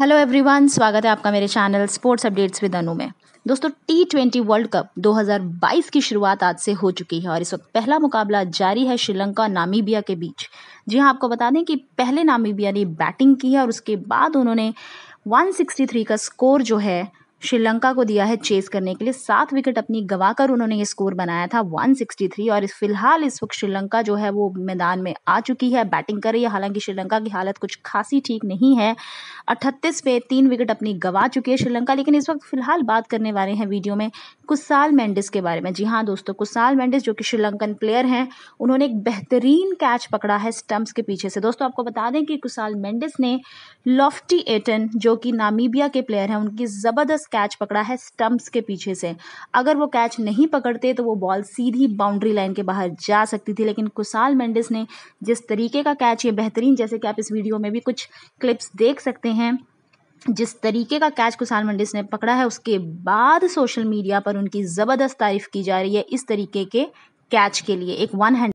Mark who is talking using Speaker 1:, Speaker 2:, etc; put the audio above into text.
Speaker 1: hello everyone स्वागत है आपका मेरे channel sports updates with Anu में दोस्तों टी ट्वेंटी वर्ल्ड कप 2022 की शुरुआत आज से हो चुकी है और इस वक्त पहला मुकाबला जारी है श्रीलंका नामीबिया के बीच जी हाँ आपको बता दें कि पहले नामीबिया ने बैटिंग की है और उसके बाद उन्होंने 163 का स्कोर जो है श्रीलंका को दिया है चेस करने के लिए सात विकेट अपनी गवाकर उन्होंने ये स्कोर बनाया था 163 और इस फिलहाल इस वक्त श्रीलंका जो है वो मैदान में आ चुकी है बैटिंग कर रही है हालांकि श्रीलंका की हालत कुछ खासी ठीक नहीं है अट्ठतीस पे तीन विकेट अपनी गवा चुकी है श्रीलंका लेकिन इस वक्त फिलहाल बात करने वाले हैं वीडियो में कुसाल मैंडिस के बारे में जी हाँ दोस्तों कुसाल मैंडिस जो कि श्रीलंकन प्लेयर हैं उन्होंने एक बेहतरीन कैच पकड़ा है स्टम्प्स के पीछे से दोस्तों आपको बता दें कि कुसाल मैंडिस ने लॉफ्टी एटन जो कि नामीबिया के प्लेयर हैं उनकी ज़बरदस्त कैच पकड़ा है स्टम्प्स के पीछे से अगर वो कैच नहीं पकड़ते तो वो बॉल सीधी बाउंड्री लाइन के बाहर जा सकती थी लेकिन कुसाल मेंडिस ने जिस तरीके का कैच ये बेहतरीन जैसे कि आप इस वीडियो में भी कुछ क्लिप्स देख सकते हैं जिस तरीके का कैच कुसाल मंडिस ने पकड़ा है उसके बाद सोशल मीडिया पर उनकी ज़बरदस्त तारीफ की जा रही है इस तरीके के कैच के लिए एक वन हैंड